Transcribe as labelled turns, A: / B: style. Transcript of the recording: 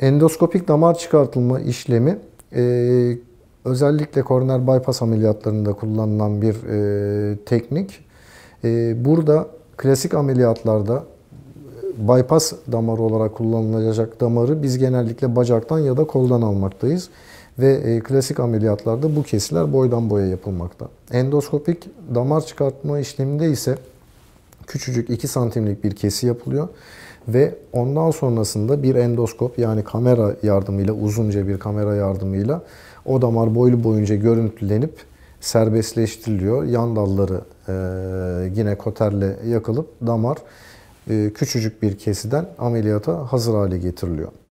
A: Endoskopik damar çıkartılma işlemi e, özellikle koroner bypass ameliyatlarında kullanılan bir e, teknik. E, burada klasik ameliyatlarda e, bypass damarı olarak kullanılacak damarı biz genellikle bacaktan ya da koldan almaktayız. Ve e, klasik ameliyatlarda bu kesiler boydan boya yapılmakta. Endoskopik damar çıkartma işleminde ise küçücük 2 santimlik bir kesi yapılıyor ve ondan sonrasında bir endoskop yani kamera yardımıyla uzunca bir kamera yardımıyla o damar boylu boyunca görüntülenip serbestleştiriliyor. Yan dalları e, yine koterle yakılıp damar e, küçücük bir kesiden ameliyata hazır hale getiriliyor.